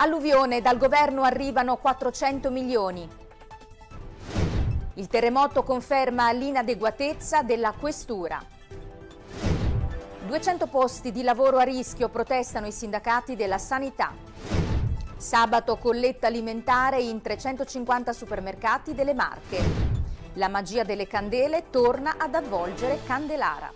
Alluvione, dal governo arrivano 400 milioni. Il terremoto conferma l'inadeguatezza della questura. 200 posti di lavoro a rischio protestano i sindacati della sanità. Sabato colletta alimentare in 350 supermercati delle Marche. La magia delle candele torna ad avvolgere Candelara.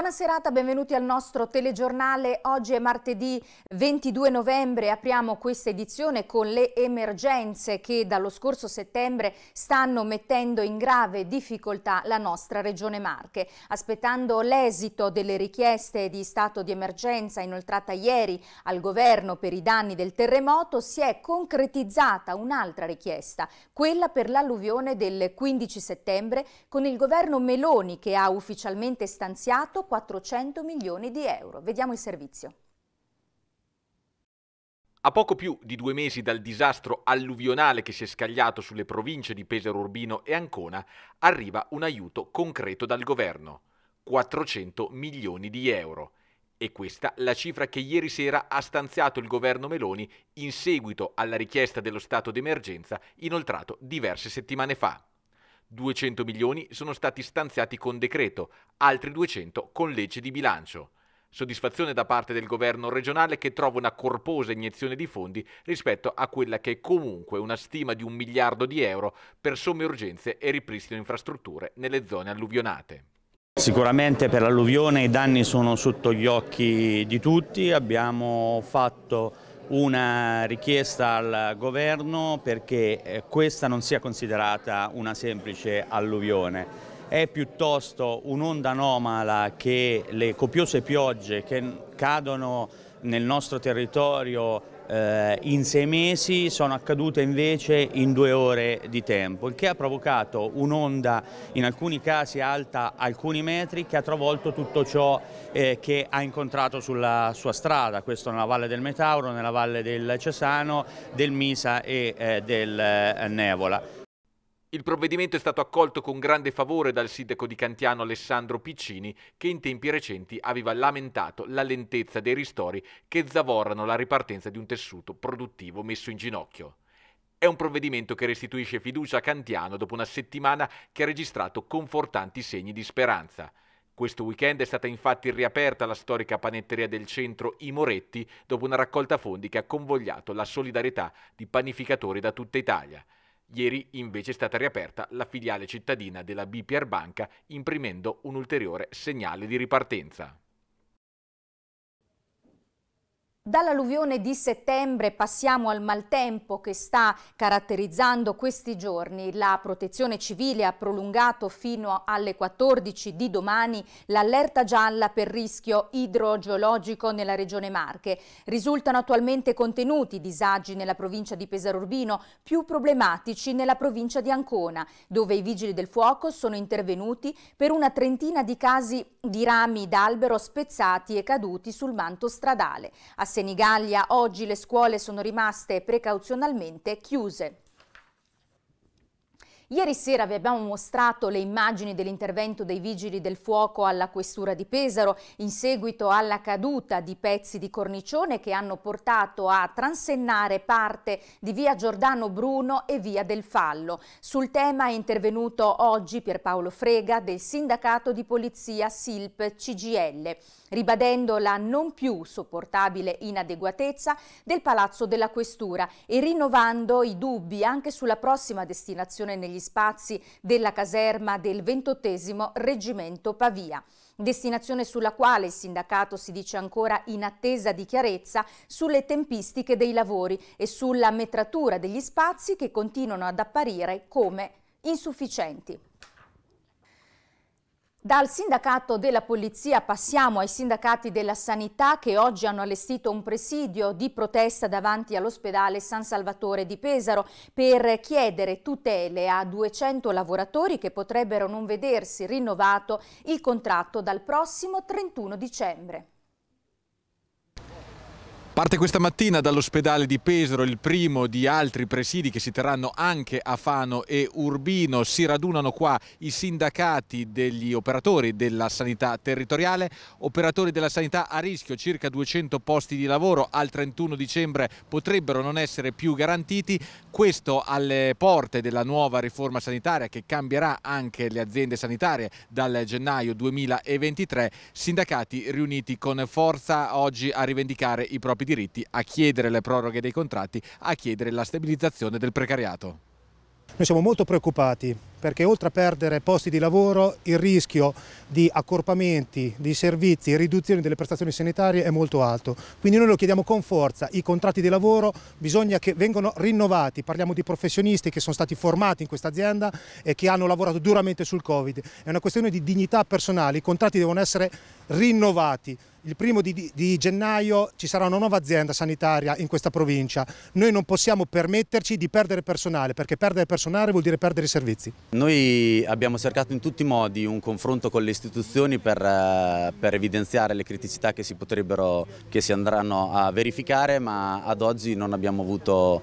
Buona serata, benvenuti al nostro telegiornale. Oggi è martedì 22 novembre, apriamo questa edizione con le emergenze che dallo scorso settembre stanno mettendo in grave difficoltà la nostra regione Marche. Aspettando l'esito delle richieste di stato di emergenza inoltrata ieri al governo per i danni del terremoto, si è concretizzata un'altra richiesta, quella per l'alluvione del 15 settembre, con il governo Meloni che ha ufficialmente stanziato 400 milioni di euro. Vediamo il servizio. A poco più di due mesi dal disastro alluvionale che si è scagliato sulle province di Pesaro Urbino e Ancona, arriva un aiuto concreto dal governo, 400 milioni di euro. E questa la cifra che ieri sera ha stanziato il governo Meloni in seguito alla richiesta dello stato d'emergenza inoltrato diverse settimane fa. 200 milioni sono stati stanziati con decreto, altri 200 con legge di bilancio. Soddisfazione da parte del governo regionale che trova una corposa iniezione di fondi rispetto a quella che è comunque una stima di un miliardo di euro per somme urgenze e ripristino infrastrutture nelle zone alluvionate. Sicuramente per l'alluvione i danni sono sotto gli occhi di tutti, abbiamo fatto una richiesta al governo perché eh, questa non sia considerata una semplice alluvione. È piuttosto un'onda anomala che le copiose piogge che cadono nel nostro territorio eh, in sei mesi sono accadute invece in due ore di tempo, il che ha provocato un'onda in alcuni casi alta alcuni metri che ha travolto tutto ciò eh, che ha incontrato sulla sua strada, questo nella Valle del Metauro, nella Valle del Cesano, del Misa e eh, del eh, Nevola. Il provvedimento è stato accolto con grande favore dal sindaco di Cantiano Alessandro Piccini, che in tempi recenti aveva lamentato la lentezza dei ristori che zavorrano la ripartenza di un tessuto produttivo messo in ginocchio. È un provvedimento che restituisce fiducia a Cantiano dopo una settimana che ha registrato confortanti segni di speranza. Questo weekend è stata infatti riaperta la storica panetteria del centro I Moretti dopo una raccolta fondi che ha convogliato la solidarietà di panificatori da tutta Italia. Ieri invece è stata riaperta la filiale cittadina della BPR Banca imprimendo un ulteriore segnale di ripartenza. Dall'alluvione di settembre passiamo al maltempo che sta caratterizzando questi giorni. La protezione civile ha prolungato fino alle 14 di domani l'allerta gialla per rischio idrogeologico nella regione Marche. Risultano attualmente contenuti disagi nella provincia di Pesaro Urbino, più problematici nella provincia di Ancona, dove i vigili del fuoco sono intervenuti per una trentina di casi di rami d'albero spezzati e caduti sul manto stradale. A Senigallia oggi le scuole sono rimaste precauzionalmente chiuse. Ieri sera vi abbiamo mostrato le immagini dell'intervento dei vigili del fuoco alla questura di Pesaro in seguito alla caduta di pezzi di cornicione che hanno portato a transennare parte di via Giordano Bruno e via del Fallo. Sul tema è intervenuto oggi Pierpaolo Frega del sindacato di polizia SILP CGL, ribadendo la non più sopportabile inadeguatezza del palazzo della questura e rinnovando i dubbi anche sulla prossima destinazione negli spazi della caserma del 28 Reggimento Pavia destinazione sulla quale il sindacato si dice ancora in attesa di chiarezza sulle tempistiche dei lavori e sulla metratura degli spazi che continuano ad apparire come insufficienti. Dal sindacato della polizia passiamo ai sindacati della sanità che oggi hanno allestito un presidio di protesta davanti all'ospedale San Salvatore di Pesaro per chiedere tutele a 200 lavoratori che potrebbero non vedersi rinnovato il contratto dal prossimo 31 dicembre. Parte questa mattina dall'ospedale di Pesaro il primo di altri presidi che si terranno anche a Fano e Urbino. Si radunano qua i sindacati degli operatori della sanità territoriale, operatori della sanità a rischio, circa 200 posti di lavoro al 31 dicembre potrebbero non essere più garantiti. Questo alle porte della nuova riforma sanitaria che cambierà anche le aziende sanitarie dal gennaio 2023. Sindacati riuniti con forza oggi a rivendicare i propri diritti diritti, a chiedere le proroghe dei contratti, a chiedere la stabilizzazione del precariato. Noi siamo molto preoccupati perché oltre a perdere posti di lavoro il rischio di accorpamenti, di servizi, e riduzione delle prestazioni sanitarie è molto alto. Quindi noi lo chiediamo con forza, i contratti di lavoro bisogna che vengano rinnovati, parliamo di professionisti che sono stati formati in questa azienda e che hanno lavorato duramente sul Covid. È una questione di dignità personale, i contratti devono essere rinnovati, il primo di, di, gennaio ci sarà una nuova azienda sanitaria in questa provincia. Noi non possiamo permetterci di perdere personale, perché perdere personale vuol dire perdere i servizi. Noi abbiamo cercato in tutti i modi un confronto con le istituzioni per, eh, per evidenziare le criticità che si potrebbero, che si andranno a verificare, ma ad oggi non abbiamo avuto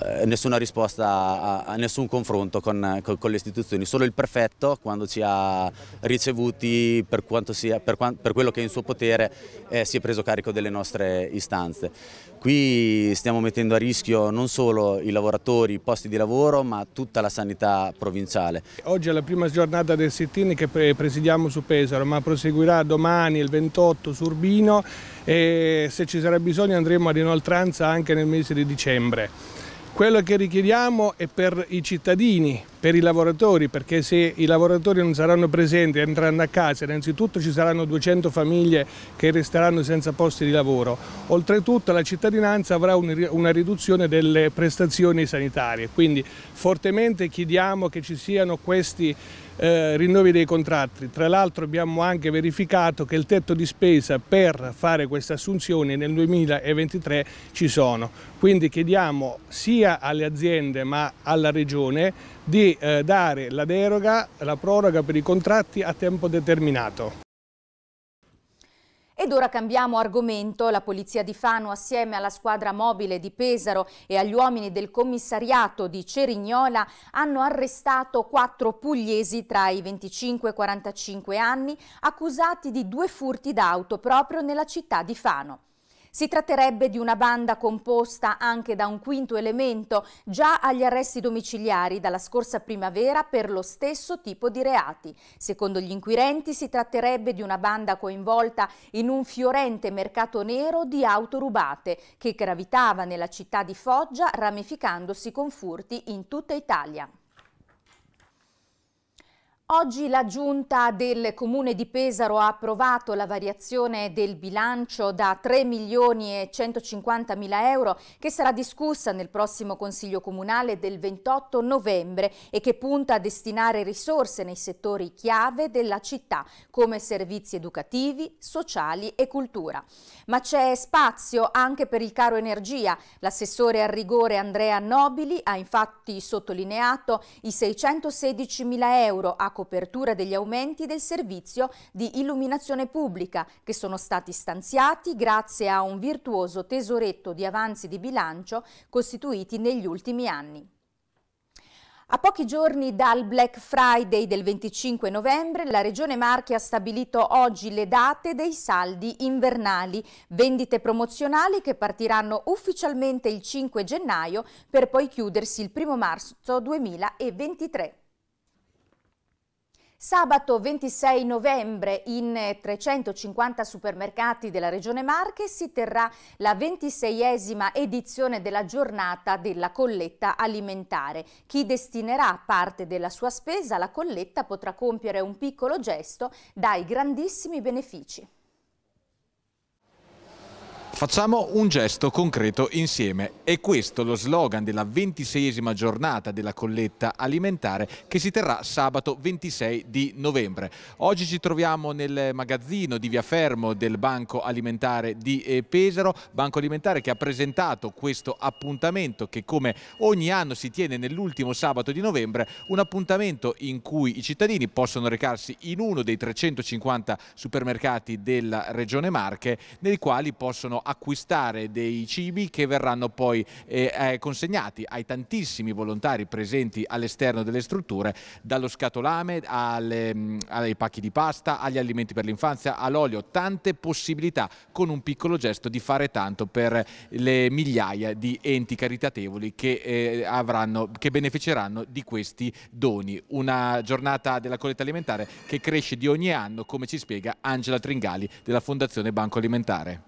eh, nessuna risposta a, a nessun confronto con, con, con, le istituzioni, solo il prefetto quando ci ha ricevuti per, sia, per, per quello che è in suo potere eh, si è preso carico delle nostre istanze. Qui stiamo mettendo a rischio non solo i lavoratori, i posti di lavoro ma tutta la sanità provinciale. Oggi è la prima giornata del sit-in che presidiamo su Pesaro ma proseguirà domani il 28 su Urbino e se ci sarà bisogno andremo ad inoltranza anche nel mese di dicembre. Quello che richiediamo è per i cittadini, per i lavoratori, perché se i lavoratori non saranno presenti e andranno a casa, innanzitutto ci saranno 200 famiglie che resteranno senza posti di lavoro. Oltretutto la cittadinanza avrà una riduzione delle prestazioni sanitarie, quindi fortemente chiediamo che ci siano questi eh, rinnovi dei contratti. Tra l'altro abbiamo anche verificato che il tetto di spesa per fare queste assunzioni nel 2023 ci sono. Quindi chiediamo sia alle aziende ma alla Regione di eh, dare la deroga, la proroga per i contratti a tempo determinato. Ed ora cambiamo argomento. La Polizia di Fano, assieme alla squadra mobile di Pesaro e agli uomini del commissariato di Cerignola, hanno arrestato quattro pugliesi tra i 25 e i 45 anni accusati di due furti d'auto proprio nella città di Fano. Si tratterebbe di una banda composta anche da un quinto elemento, già agli arresti domiciliari dalla scorsa primavera per lo stesso tipo di reati. Secondo gli inquirenti si tratterebbe di una banda coinvolta in un fiorente mercato nero di auto rubate che gravitava nella città di Foggia ramificandosi con furti in tutta Italia. Oggi la Giunta del Comune di Pesaro ha approvato la variazione del bilancio da 3 milioni e 150 mila euro che sarà discussa nel prossimo Consiglio Comunale del 28 novembre e che punta a destinare risorse nei settori chiave della città come servizi educativi, sociali e cultura. Ma c'è spazio anche per il caro energia. L'assessore al rigore Andrea Nobili ha infatti sottolineato i 616 mila euro a copertura degli aumenti del servizio di illuminazione pubblica che sono stati stanziati grazie a un virtuoso tesoretto di avanzi di bilancio costituiti negli ultimi anni. A pochi giorni dal Black Friday del 25 novembre, la Regione Marche ha stabilito oggi le date dei saldi invernali, vendite promozionali che partiranno ufficialmente il 5 gennaio per poi chiudersi il 1 marzo 2023. Sabato 26 novembre in 350 supermercati della Regione Marche si terrà la 26esima edizione della giornata della colletta alimentare. Chi destinerà parte della sua spesa alla colletta potrà compiere un piccolo gesto dai grandissimi benefici. Facciamo un gesto concreto insieme. È questo lo slogan della ventiseiesima giornata della colletta alimentare che si terrà sabato 26 di novembre. Oggi ci troviamo nel magazzino di Via Fermo del Banco Alimentare di eh, Pesaro, Banco Alimentare che ha presentato questo appuntamento che come ogni anno si tiene nell'ultimo sabato di novembre, un appuntamento in cui i cittadini possono recarsi in uno dei 350 supermercati della Regione Marche nei quali possono acquistare acquistare dei cibi che verranno poi eh, eh, consegnati ai tantissimi volontari presenti all'esterno delle strutture, dallo scatolame alle, mm, ai pacchi di pasta, agli alimenti per l'infanzia, all'olio, tante possibilità con un piccolo gesto di fare tanto per le migliaia di enti caritatevoli che, eh, avranno, che beneficeranno di questi doni. Una giornata della colletta alimentare che cresce di ogni anno, come ci spiega Angela Tringali della Fondazione Banco Alimentare.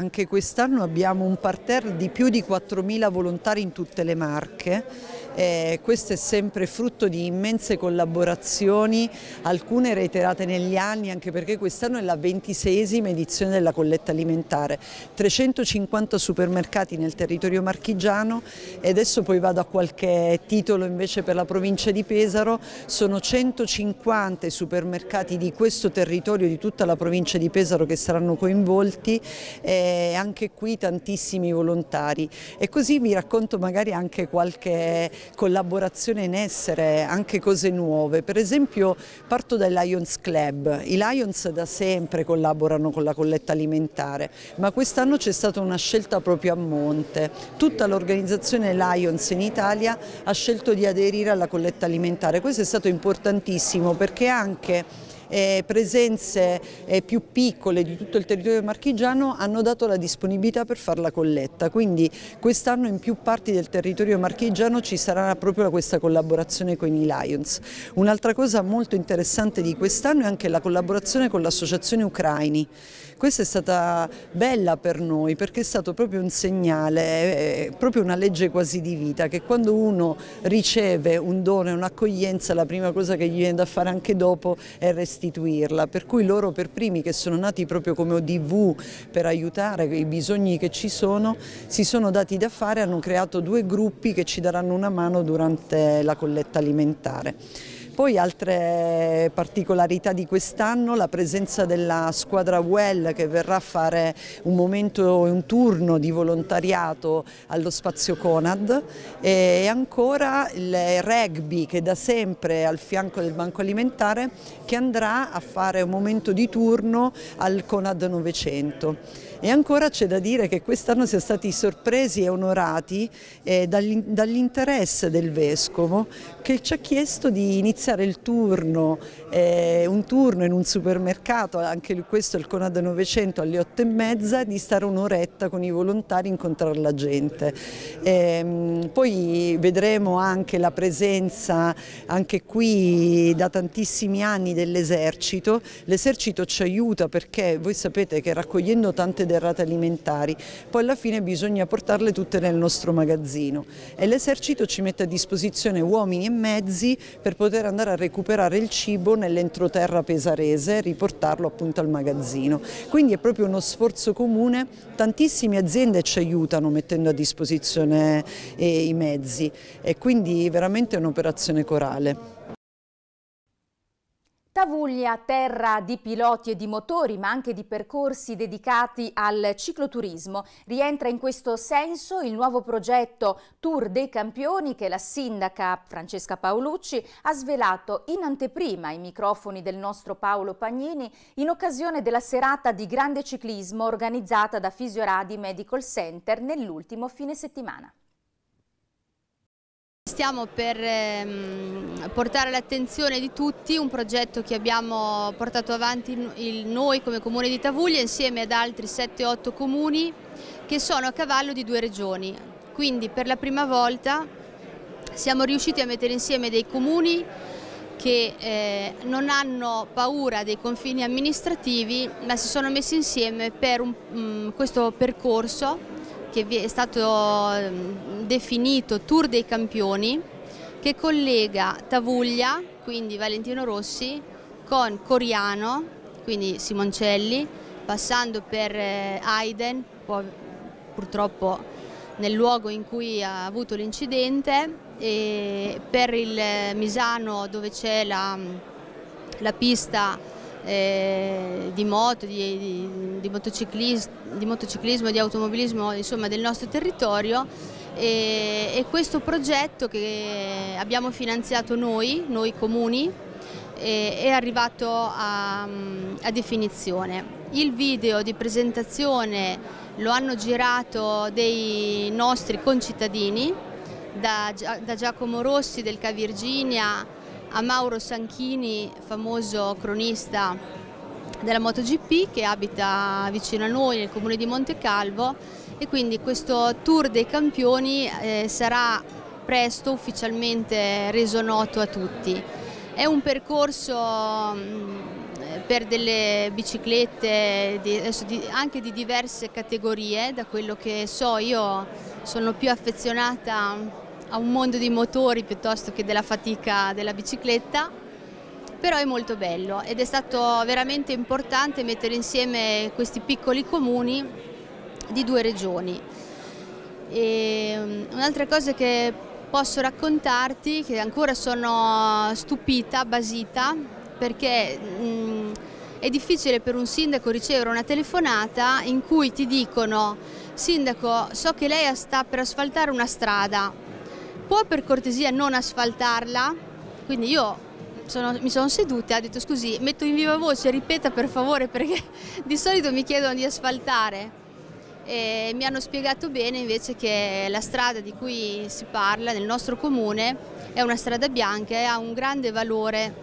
Anche quest'anno abbiamo un parterre di più di 4.000 volontari in tutte le Marche eh, questo è sempre frutto di immense collaborazioni, alcune reiterate negli anni, anche perché quest'anno è la ventiseiesima edizione della colletta alimentare. 350 supermercati nel territorio marchigiano e adesso poi vado a qualche titolo invece per la provincia di Pesaro, sono 150 i supermercati di questo territorio, di tutta la provincia di Pesaro che saranno coinvolti e anche qui tantissimi volontari e così vi racconto magari anche qualche collaborazione in essere, anche cose nuove. Per esempio parto dai Lions Club, i Lions da sempre collaborano con la colletta alimentare, ma quest'anno c'è stata una scelta proprio a monte. Tutta l'organizzazione Lions in Italia ha scelto di aderire alla colletta alimentare, questo è stato importantissimo perché anche eh, presenze eh, più piccole di tutto il territorio marchigiano hanno dato la disponibilità per fare la colletta, quindi quest'anno in più parti del territorio marchigiano ci sarà proprio questa collaborazione con i Lions. Un'altra cosa molto interessante di quest'anno è anche la collaborazione con l'associazione Ucraini, questa è stata bella per noi perché è stato proprio un segnale, eh, proprio una legge quasi di vita che quando uno riceve un dono e un'accoglienza la prima cosa che gli viene da fare anche dopo è restare istituirla, per cui loro per primi che sono nati proprio come ODV per aiutare i bisogni che ci sono, si sono dati da fare, hanno creato due gruppi che ci daranno una mano durante la colletta alimentare. Poi altre particolarità di quest'anno, la presenza della squadra UEL che verrà a fare un momento e un turno di volontariato allo spazio Conad e ancora il rugby che da sempre è al fianco del banco alimentare che andrà a fare un momento di turno al Conad 900. E ancora c'è da dire che quest'anno siamo stati sorpresi e onorati eh, dall'interesse del Vescovo che ci ha chiesto di iniziare il turno, eh, un turno in un supermercato, anche questo è il Conad 900 alle 8 e mezza, di stare un'oretta con i volontari e incontrare la gente. E, ehm, poi vedremo anche la presenza, anche qui da tantissimi anni, dell'esercito. L'esercito ci aiuta perché voi sapete che raccogliendo tante derrate alimentari, poi alla fine bisogna portarle tutte nel nostro magazzino e l'esercito ci mette a disposizione uomini e mezzi per poter andare a recuperare il cibo nell'entroterra pesarese e riportarlo appunto al magazzino. Quindi è proprio uno sforzo comune, tantissime aziende ci aiutano mettendo a disposizione eh, i mezzi e quindi veramente è un'operazione corale. Tavuglia, terra di piloti e di motori, ma anche di percorsi dedicati al cicloturismo, rientra in questo senso il nuovo progetto Tour dei Campioni che la sindaca Francesca Paolucci ha svelato in anteprima ai microfoni del nostro Paolo Pagnini in occasione della serata di grande ciclismo organizzata da Fisioradi Medical Center nell'ultimo fine settimana stiamo per ehm, portare all'attenzione di tutti un progetto che abbiamo portato avanti noi come Comune di Tavuglia insieme ad altri 7-8 comuni che sono a cavallo di due regioni. Quindi per la prima volta siamo riusciti a mettere insieme dei comuni che eh, non hanno paura dei confini amministrativi ma si sono messi insieme per un, mh, mm, questo percorso che è stato ehm, definito Tour dei Campioni che collega Tavuglia, quindi Valentino Rossi, con Coriano, quindi Simoncelli, passando per eh, Aiden, purtroppo nel luogo in cui ha avuto l'incidente, e per il eh, Misano dove c'è la, la pista eh, di moto, di, di, di, motociclismo, di, motociclismo, di automobilismo insomma, del nostro territorio e, e, questo progetto che abbiamo finanziato noi, noi comuni, è arrivato a, a definizione. Il video di presentazione lo hanno girato dei nostri concittadini, da, da Giacomo Rossi del Ca Virginia a Mauro Sanchini, famoso cronista della MotoGP che abita vicino a noi nel comune di Montecalvo e quindi questo tour dei campioni eh, sarà presto ufficialmente reso noto a tutti. È un percorso mm, per delle biciclette anche di diverse categorie, da quello che so io sono più affezionata a un mondo dei motori piuttosto che della fatica della bicicletta, però è molto bello ed è stato veramente importante mettere insieme questi piccoli comuni di due regioni. Mm, un'altra cosa che posso raccontarti, che ancora sono stupita, basita, perché mh, mm, è difficile per un sindaco ricevere una telefonata in cui ti dicono sindaco so che lei sta per asfaltare una strada, può per cortesia non asfaltarla? Quindi io sono, mi sono seduta e ho detto scusi, metto in viva voce, ripeta per favore perché di solito mi chiedono di asfaltare. E mi hanno spiegato bene invece che la strada di cui si parla nel nostro comune è una strada bianca e ha un grande valore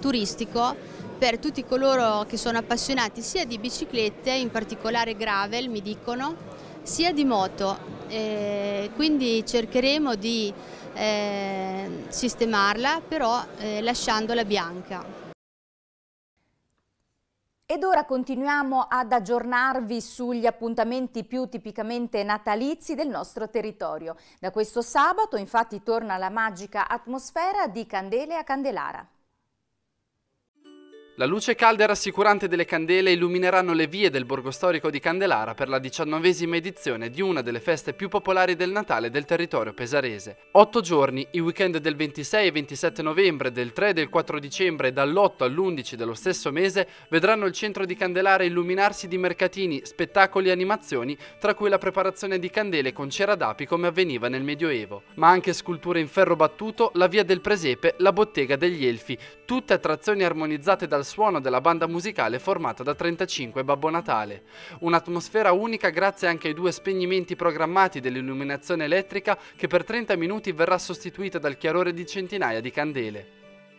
turistico per tutti coloro che sono appassionati sia di biciclette, in particolare gravel mi dicono, sia di moto, eh, quindi cercheremo di eh, sistemarla però eh, lasciandola bianca. Ed ora continuiamo ad aggiornarvi sugli appuntamenti più tipicamente natalizi del nostro territorio. Da questo sabato infatti torna la magica atmosfera di Candele a Candelara. La luce calda e rassicurante delle candele illumineranno le vie del borgo storico di Candelara per la diciannovesima edizione di una delle feste più popolari del Natale del territorio pesarese. Otto giorni, i weekend del 26 e 27 novembre, del 3 e del 4 dicembre e dall'8 all'11 dello stesso mese vedranno il centro di Candelara illuminarsi di mercatini, spettacoli e animazioni, tra cui la preparazione di candele con cera d'api come avveniva nel Medioevo, ma anche sculture in ferro battuto, la via del presepe, la bottega degli elfi, tutte attrazioni armonizzate dal suono della banda musicale formata da 35 Babbo Natale. Un'atmosfera unica grazie anche ai due spegnimenti programmati dell'illuminazione elettrica che per 30 minuti verrà sostituita dal chiarore di centinaia di candele.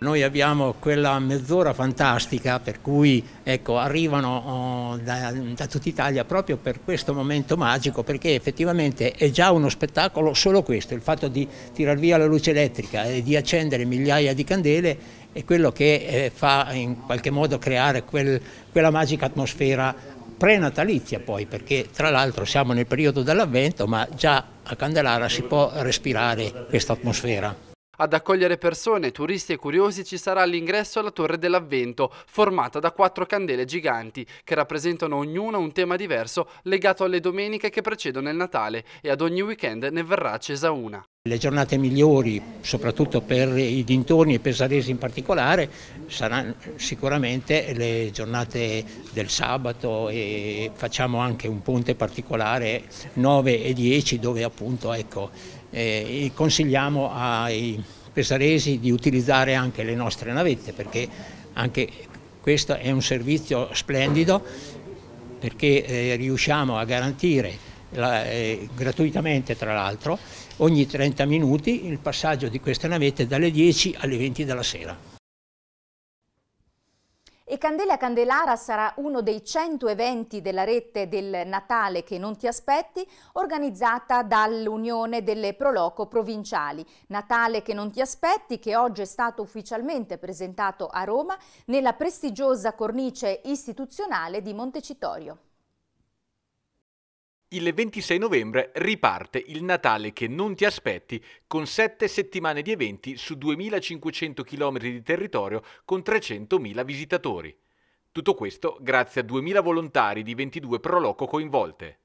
Noi abbiamo quella mezz'ora fantastica per cui ecco, arrivano oh, da, da tutta Italia proprio per questo momento magico perché effettivamente è già uno spettacolo solo questo, il fatto di tirar via la luce elettrica e di accendere migliaia di candele è quello che eh, fa in qualche modo creare quel, quella magica atmosfera prenatalizia poi, perché tra l'altro siamo nel periodo dell'avvento, ma già a Candelara si può respirare questa atmosfera. Ad accogliere persone, turisti e curiosi ci sarà l'ingresso alla Torre dell'Avvento, formata da quattro candele giganti, che rappresentano ognuna un tema diverso legato alle domeniche che precedono il Natale e ad ogni weekend ne verrà accesa una. Le giornate migliori, soprattutto per i dintorni e per Saresi in particolare, saranno sicuramente le giornate del sabato e facciamo anche un ponte particolare 9 e 10 dove appunto ecco, eh, consigliamo ai pesaresi di utilizzare anche le nostre navette perché anche questo è un servizio splendido perché eh, riusciamo a garantire la, eh, gratuitamente tra l'altro ogni 30 minuti il passaggio di queste navette dalle 10 alle 20 della sera. E Candela Candelara sarà uno dei 100 eventi della rete del Natale che non ti aspetti, organizzata dall'Unione delle Proloco Provinciali. Natale che non ti aspetti, che oggi è stato ufficialmente presentato a Roma nella prestigiosa cornice istituzionale di Montecitorio. Il 26 novembre riparte il Natale che non ti aspetti con 7 settimane di eventi su 2500 km di territorio con 300.000 visitatori. Tutto questo grazie a 2000 volontari di 22 proloco coinvolte.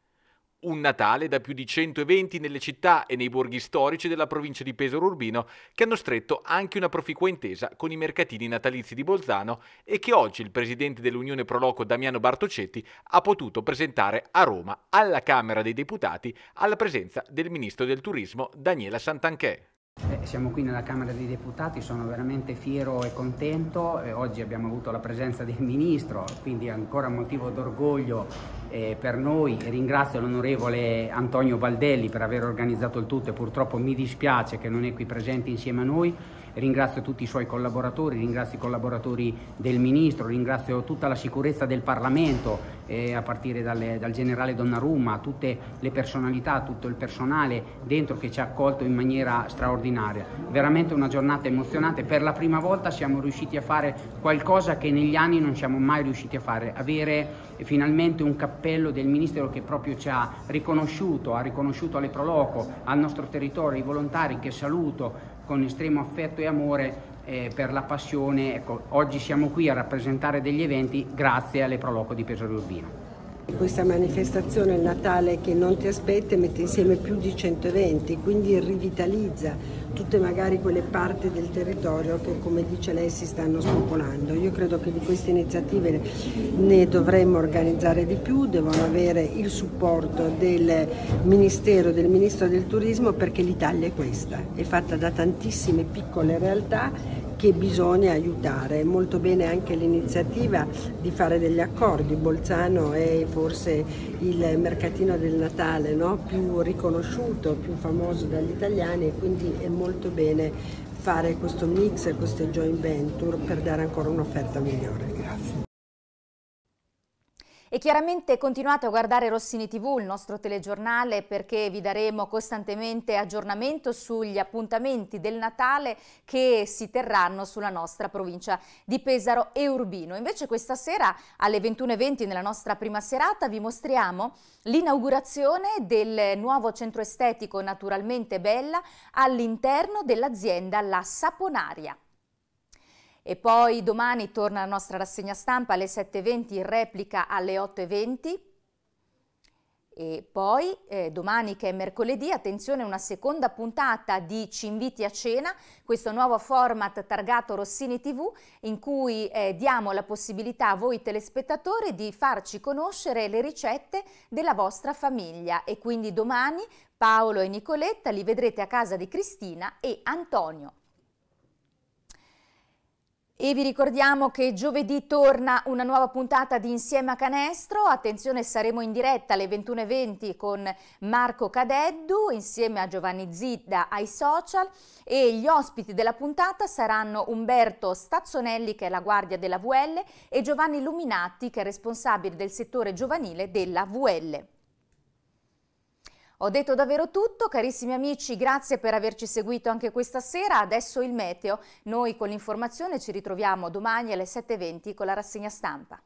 Un Natale da più di 100 eventi nelle città e nei borghi storici della provincia di Pesaro Urbino che hanno stretto anche una proficua intesa con i mercatini natalizi di Bolzano e che oggi il presidente dell'Unione Proloco Damiano Bartocetti ha potuto presentare a Roma alla Camera dei Deputati alla presenza del ministro del Turismo Daniela Santanchè. Eh, siamo qui nella Camera dei Deputati, sono veramente fiero e contento. Eh, oggi abbiamo avuto la presenza del Ministro, quindi ancora motivo d'orgoglio eh, per noi. Ringrazio l'onorevole Antonio Baldelli per aver organizzato il tutto e purtroppo mi dispiace che non è qui presente insieme a noi ringrazio tutti i suoi collaboratori, ringrazio i collaboratori del Ministro, ringrazio tutta la sicurezza del Parlamento, eh, a partire dalle, dal generale Donnarumma, tutte le personalità, tutto il personale dentro che ci ha accolto in maniera straordinaria. Veramente una giornata emozionante, per la prima volta siamo riusciti a fare qualcosa che negli anni non siamo mai riusciti a fare, avere finalmente un cappello del Ministero che proprio ci ha riconosciuto, ha riconosciuto alle Proloco, al nostro territorio, ai volontari che saluto, con estremo affetto e amore eh, per la passione. Ecco, oggi siamo qui a rappresentare degli eventi grazie alle all'Eproloco di Pesaro Urbino. Questa manifestazione, il Natale che non ti aspetta, mette insieme più di 120, quindi rivitalizza tutte magari quelle parti del territorio che come dice lei si stanno spopolando. Io credo che di queste iniziative ne dovremmo organizzare di più, devono avere il supporto del Ministero, del Ministro del Turismo perché l'Italia è questa, è fatta da tantissime piccole realtà che bisogna aiutare. È molto bene anche l'iniziativa di fare degli accordi. Bolzano è forse il mercatino del Natale no? più riconosciuto, più famoso dagli italiani e quindi è molto bene fare questo mix queste joint venture per dare ancora un'offerta migliore. Grazie. E chiaramente continuate a guardare Rossini TV, il nostro telegiornale, perché vi daremo costantemente aggiornamento sugli appuntamenti del Natale che si terranno sulla nostra provincia di Pesaro e Urbino. Invece questa sera alle 21.20 nella nostra prima serata vi mostriamo l'inaugurazione del nuovo centro estetico Naturalmente Bella all'interno dell'azienda La Saponaria. E poi domani torna la nostra rassegna stampa alle 7.20, in replica alle 8.20. E poi eh, domani che è mercoledì, attenzione, una seconda puntata di Ci inviti a cena, questo nuovo format targato Rossini TV in cui eh, diamo la possibilità a voi telespettatori di farci conoscere le ricette della vostra famiglia e quindi domani Paolo e Nicoletta li vedrete a casa di Cristina e Antonio. E vi ricordiamo che giovedì torna una nuova puntata di Insieme a Canestro, attenzione saremo in diretta alle 21.20 con Marco Cadeddu insieme a Giovanni Zidda ai social e gli ospiti della puntata saranno Umberto Stazzonelli che è la guardia della VL e Giovanni Luminatti che è responsabile del settore giovanile della VL. Ho detto davvero tutto, carissimi amici, grazie per averci seguito anche questa sera. Adesso il meteo. Noi con l'informazione ci ritroviamo domani alle 7.20 con la rassegna stampa.